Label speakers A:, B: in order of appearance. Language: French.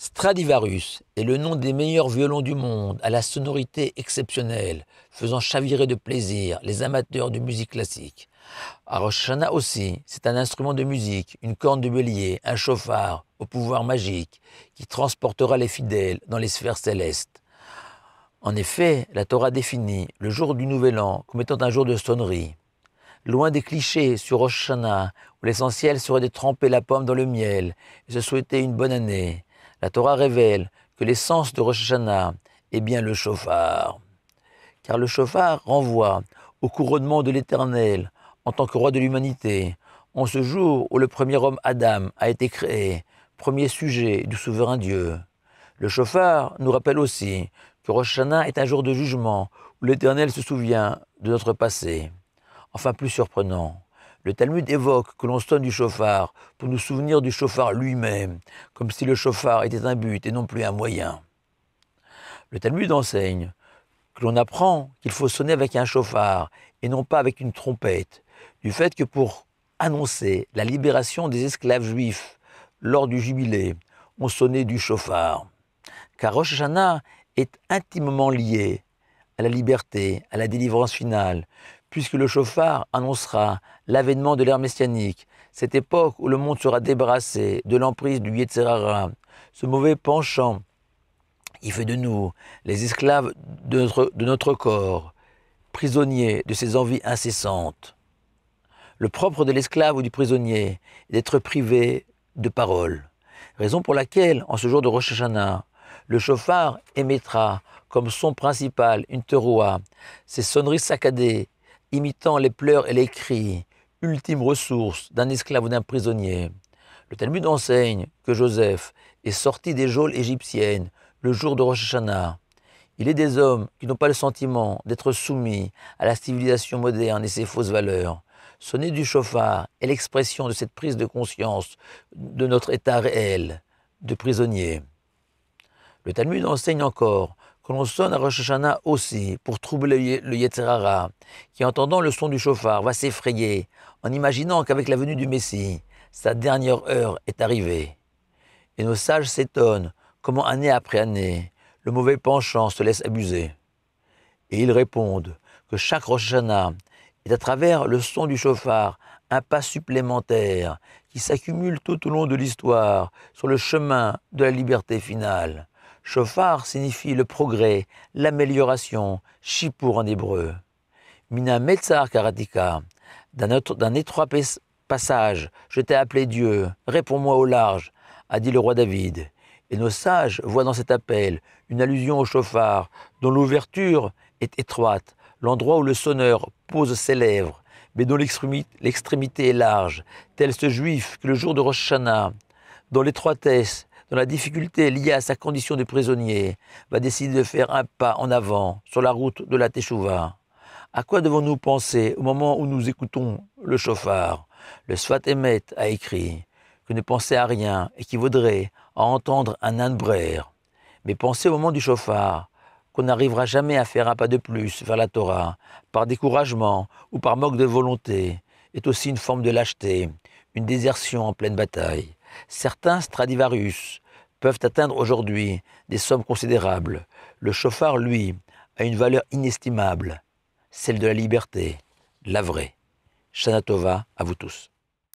A: Stradivarius est le nom des meilleurs violons du monde, à la sonorité exceptionnelle, faisant chavirer de plaisir les amateurs de musique classique. Aroshana aussi, c'est un instrument de musique, une corne de bélier, un chauffard au pouvoir magique, qui transportera les fidèles dans les sphères célestes. En effet, la Torah définit le jour du Nouvel An comme étant un jour de sonnerie. Loin des clichés sur Rosh où l'essentiel serait de tremper la pomme dans le miel et se souhaiter une bonne année, la Torah révèle que l'essence de Rosh Hashanah est bien le chauffard. Car le chauffard renvoie au couronnement de l'Éternel en tant que roi de l'humanité, en ce jour où le premier homme Adam a été créé, premier sujet du souverain Dieu. Le chauffard nous rappelle aussi que Rosh Hashanah est un jour de jugement où l'Éternel se souvient de notre passé. Enfin, plus surprenant, le Talmud évoque que l'on sonne du chauffard pour nous souvenir du chauffard lui-même, comme si le chauffard était un but et non plus un moyen. Le Talmud enseigne que l'on apprend qu'il faut sonner avec un chauffard et non pas avec une trompette, du fait que pour annoncer la libération des esclaves juifs lors du jubilé, on sonnait du chauffard. Car Rosh est intimement lié à la liberté, à la délivrance finale, puisque le chauffard annoncera l'avènement de l'ère messianique, cette époque où le monde sera débarrassé de l'emprise du Yetzerara, ce mauvais penchant il fait de nous les esclaves de notre, corps, prisonniers de ses envies incessantes. Le propre de l'esclave ou du prisonnier est d'être privé de parole, raison pour laquelle, en ce jour de Rosh Hashanah, le chauffard émettra comme son principal une teroua, ses sonneries saccadées, imitant les pleurs et les cris, ultime ressource d'un esclave ou d'un prisonnier. Le Talmud enseigne que Joseph est sorti des geôles égyptiennes le jour de Rosh Hashanah. Il est des hommes qui n'ont pas le sentiment d'être soumis à la civilisation moderne et ses fausses valeurs. Sonner du chauffard est l'expression de cette prise de conscience de notre état réel de prisonnier. Le Talmud enseigne encore que l'on sonne à Rosh aussi pour troubler le Yetzerara, qui entendant le son du chauffard va s'effrayer en imaginant qu'avec la venue du Messie, sa dernière heure est arrivée. Et nos sages s'étonnent comment année après année, le mauvais penchant se laisse abuser. Et ils répondent que chaque Rosh est à travers le son du chauffard un pas supplémentaire qui s'accumule tout au long de l'histoire sur le chemin de la liberté finale. Shofar signifie le progrès, l'amélioration, pour en hébreu. Mina Metzar Karatika, d'un étroit passage, je t'ai appelé Dieu, réponds-moi au large, a dit le roi David. Et nos sages voient dans cet appel une allusion au chauffard, dont l'ouverture est étroite, l'endroit où le sonneur pose ses lèvres, mais dont l'extrémité est large, tel ce juif que le jour de Rosh Hashanah, dont l'étroitesse dans la difficulté liée à sa condition de prisonnier, va décider de faire un pas en avant sur la route de la Teshuvah. À quoi devons-nous penser au moment où nous écoutons le chauffard Le Sfat a écrit que ne penser à rien et vaudrait à entendre un Anbrer. Mais penser au moment du chauffard qu'on n'arrivera jamais à faire un pas de plus vers la Torah, par découragement ou par manque de volonté, est aussi une forme de lâcheté, une désertion en pleine bataille. Certains Stradivarius peuvent atteindre aujourd'hui des sommes considérables. Le chauffard, lui, a une valeur inestimable, celle de la liberté, la vraie. Shanatova, à vous tous.